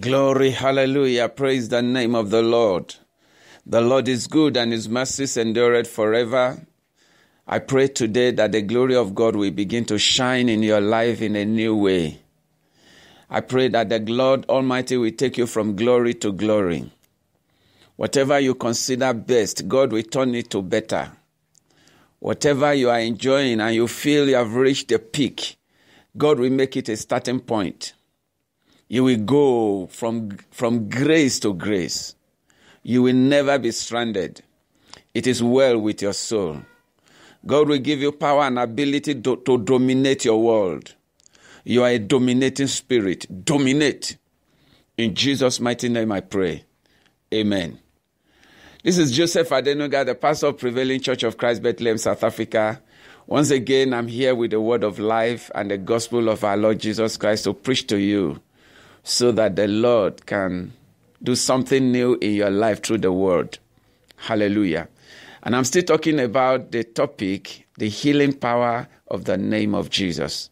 Glory, hallelujah. Praise the name of the Lord. The Lord is good and his mercies endureth forever. I pray today that the glory of God will begin to shine in your life in a new way. I pray that the Lord Almighty will take you from glory to glory. Whatever you consider best, God will turn it to better. Whatever you are enjoying and you feel you have reached the peak, God will make it a starting point. You will go from, from grace to grace. You will never be stranded. It is well with your soul. God will give you power and ability to, to dominate your world. You are a dominating spirit. Dominate. In Jesus' mighty name I pray. Amen. This is Joseph Adenuga, the pastor of Prevailing Church of Christ, Bethlehem, South Africa. Once again, I'm here with the word of life and the gospel of our Lord Jesus Christ to preach to you so that the Lord can do something new in your life through the word. Hallelujah. And I'm still talking about the topic, the healing power of the name of Jesus.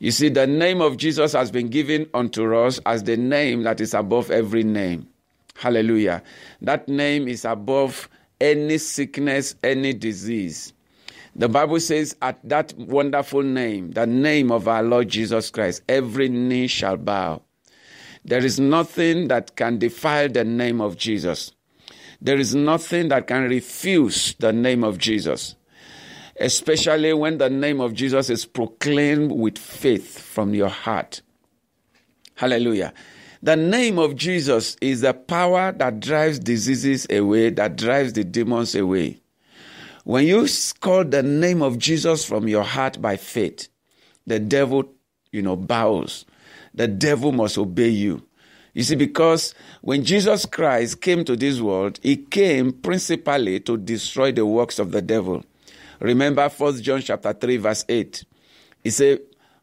You see, the name of Jesus has been given unto us as the name that is above every name. Hallelujah. That name is above any sickness, any disease. The Bible says, at that wonderful name, the name of our Lord Jesus Christ, every knee shall bow there is nothing that can defile the name of Jesus. There is nothing that can refuse the name of Jesus, especially when the name of Jesus is proclaimed with faith from your heart. Hallelujah. The name of Jesus is the power that drives diseases away, that drives the demons away. When you call the name of Jesus from your heart by faith, the devil, you know, bows the devil must obey you. You see, because when Jesus Christ came to this world, he came principally to destroy the works of the devil. Remember 1 John chapter 3, verse 8. He said,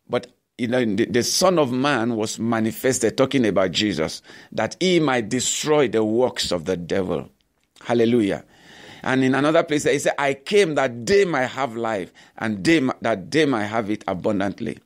But you know, the, the, Son of Man was manifested, talking about Jesus, that he might destroy the works of the devil. Hallelujah. And in another place, he said, I came that they might have life, and they, that they might have it abundantly.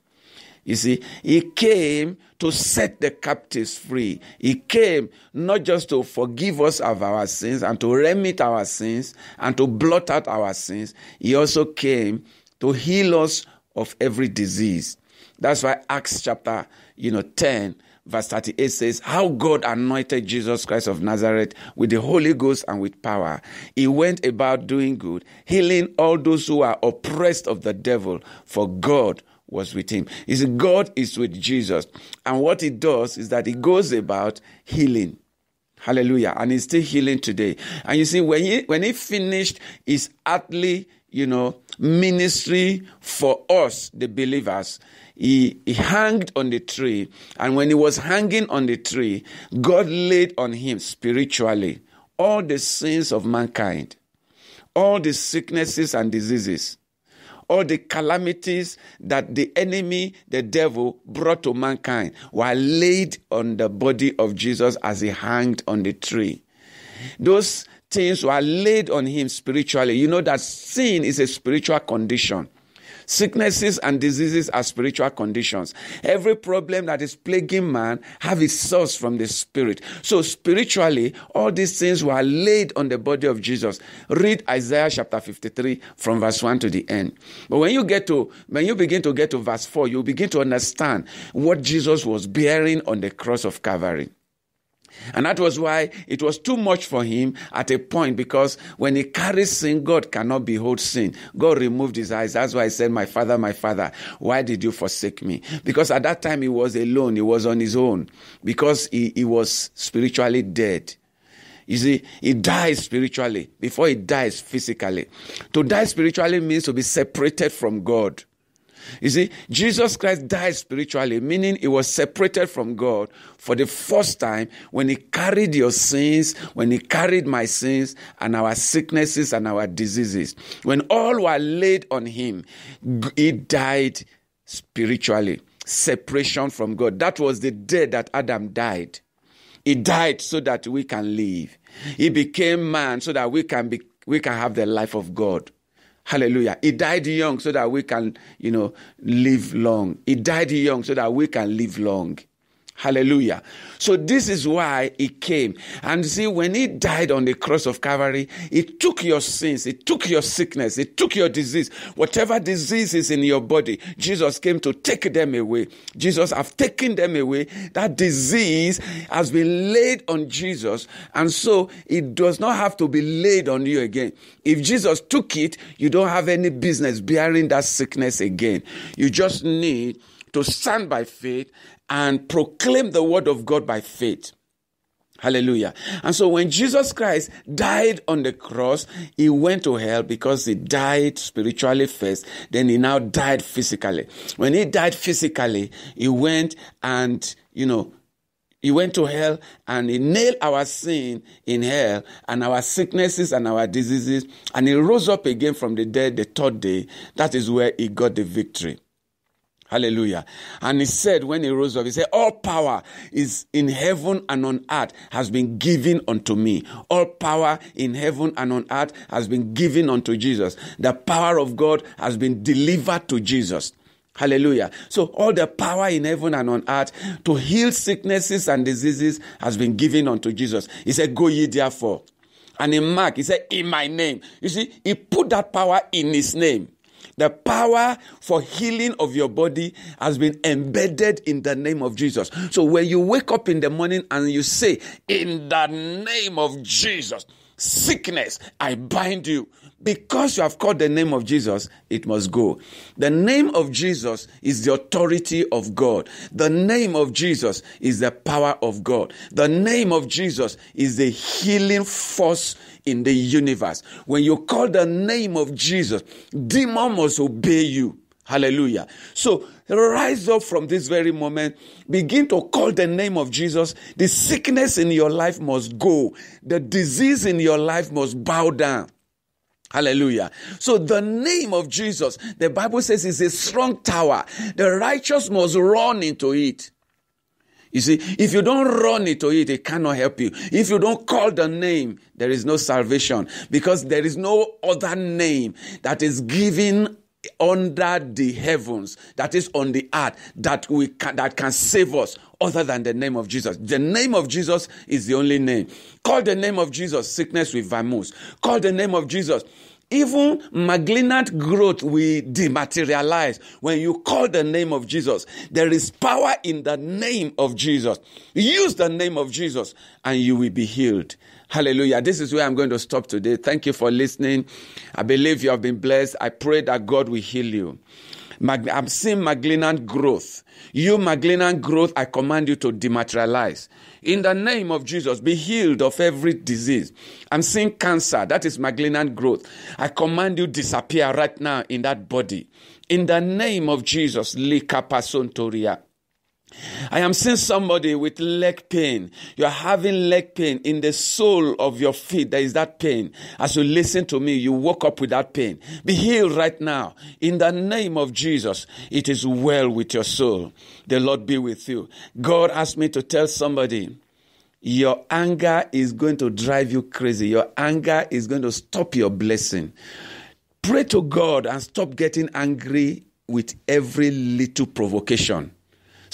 You see, he came to set the captives free. He came not just to forgive us of our sins and to remit our sins and to blot out our sins, he also came to heal us of every disease. That's why Acts chapter, you know, 10 verse 38 says, How God anointed Jesus Christ of Nazareth with the Holy Ghost and with power. He went about doing good, healing all those who are oppressed of the devil, for God was with him. You see, God is with Jesus. And what he does is that he goes about healing. Hallelujah. And he's still healing today. And you see, when he when he finished his earthly, you know, ministry for us, the believers, he, he hanged on the tree. And when he was hanging on the tree, God laid on him spiritually all the sins of mankind, all the sicknesses and diseases all the calamities that the enemy, the devil, brought to mankind were laid on the body of Jesus as he hanged on the tree. Those things were laid on him spiritually. You know that sin is a spiritual condition. Sicknesses and diseases are spiritual conditions. Every problem that is plaguing man have its source from the spirit. So spiritually, all these things were laid on the body of Jesus. Read Isaiah chapter 53 from verse 1 to the end. But when you get to when you begin to get to verse 4, you begin to understand what Jesus was bearing on the cross of Calvary. And that was why it was too much for him at a point because when he carries sin, God cannot behold sin. God removed his eyes. That's why I said, My father, my father, why did you forsake me? Because at that time he was alone, he was on his own because he, he was spiritually dead. You see, he dies spiritually before he dies physically. To die spiritually means to be separated from God. You see, Jesus Christ died spiritually, meaning he was separated from God for the first time when he carried your sins, when he carried my sins and our sicknesses and our diseases. When all were laid on him, he died spiritually. Separation from God. That was the day that Adam died. He died so that we can live. He became man so that we can be we can have the life of God. Hallelujah. He died young so that we can, you know, live long. He died young so that we can live long. Hallelujah. So this is why he came. And see, when he died on the cross of Calvary, he took your sins, he took your sickness, he took your disease. Whatever disease is in your body, Jesus came to take them away. Jesus have taken them away. That disease has been laid on Jesus. And so it does not have to be laid on you again. If Jesus took it, you don't have any business bearing that sickness again. You just need to stand by faith and proclaim the word of God by faith. Hallelujah. And so when Jesus Christ died on the cross, he went to hell because he died spiritually first, then he now died physically. When he died physically, he went and, you know, he went to hell and he nailed our sin in hell and our sicknesses and our diseases. And he rose up again from the dead the third day. That is where he got the victory. Hallelujah. And he said, when he rose up, he said, All power is in heaven and on earth has been given unto me. All power in heaven and on earth has been given unto Jesus. The power of God has been delivered to Jesus. Hallelujah. So all the power in heaven and on earth to heal sicknesses and diseases has been given unto Jesus. He said, Go ye therefore. And in Mark, he said, In my name. You see, he put that power in his name. The power for healing of your body has been embedded in the name of Jesus. So when you wake up in the morning and you say, In the name of Jesus, sickness, I bind you. Because you have called the name of Jesus, it must go. The name of Jesus is the authority of God. The name of Jesus is the power of God. The name of Jesus is the healing force in the universe. When you call the name of Jesus, demon must obey you. Hallelujah. So rise up from this very moment. Begin to call the name of Jesus. The sickness in your life must go. The disease in your life must bow down. Hallelujah. So the name of Jesus, the Bible says, is a strong tower. The righteous must run into it. You see, if you don't run into it, it cannot help you. If you don't call the name, there is no salvation because there is no other name that is given under the heavens, that is on the earth, that we can, that can save us other than the name of Jesus. The name of Jesus is the only name. Call the name of Jesus sickness with vamoose. Call the name of Jesus. Even malignant growth will dematerialize when you call the name of Jesus. There is power in the name of Jesus. Use the name of Jesus and you will be healed. Hallelujah. This is where I'm going to stop today. Thank you for listening. I believe you have been blessed. I pray that God will heal you. I'm seeing Maglinant growth. You, Maglinant growth, I command you to dematerialize. In the name of Jesus, be healed of every disease. I'm seeing cancer. That is Maglinant growth. I command you disappear right now in that body. In the name of Jesus, Lika Pasontoria. I am seeing somebody with leg pain. You're having leg pain in the sole of your feet. There is that pain. As you listen to me, you woke up with that pain. Be healed right now. In the name of Jesus, it is well with your soul. The Lord be with you. God asked me to tell somebody, your anger is going to drive you crazy. Your anger is going to stop your blessing. Pray to God and stop getting angry with every little provocation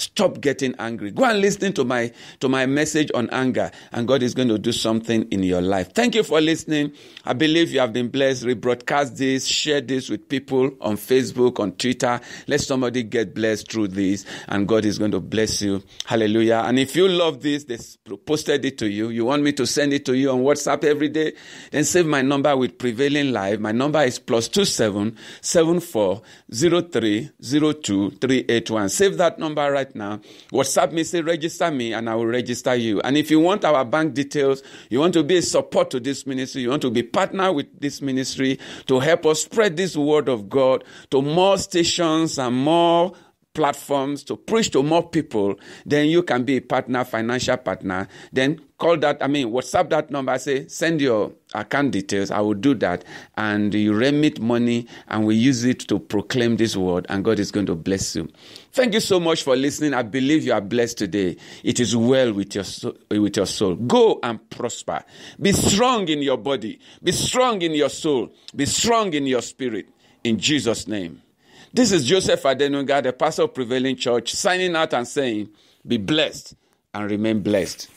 Stop getting angry. Go and listen to my to my message on anger, and God is going to do something in your life. Thank you for listening. I believe you have been blessed. Rebroadcast this, share this with people on Facebook, on Twitter. Let somebody get blessed through this, and God is going to bless you. Hallelujah. And if you love this, they posted it to you. You want me to send it to you on WhatsApp every day? Then save my number with prevailing life. My number is plus two seven seven four zero three zero two three eight one. Save that number right now. WhatsApp me, say, register me, and I will register you. And if you want our bank details, you want to be a support to this ministry, you want to be partner with this ministry to help us spread this word of God to more stations and more platforms to preach to more people, then you can be a partner, financial partner. Then call that, I mean, WhatsApp that number, say, send your account details. I will do that. And you remit money and we use it to proclaim this word, and God is going to bless you. Thank you so much for listening. I believe you are blessed today. It is well with your, soul, with your soul. Go and prosper. Be strong in your body. Be strong in your soul. Be strong in your spirit. In Jesus' name. This is Joseph Adenunga, the pastor of Prevailing Church, signing out and saying, Be blessed and remain blessed.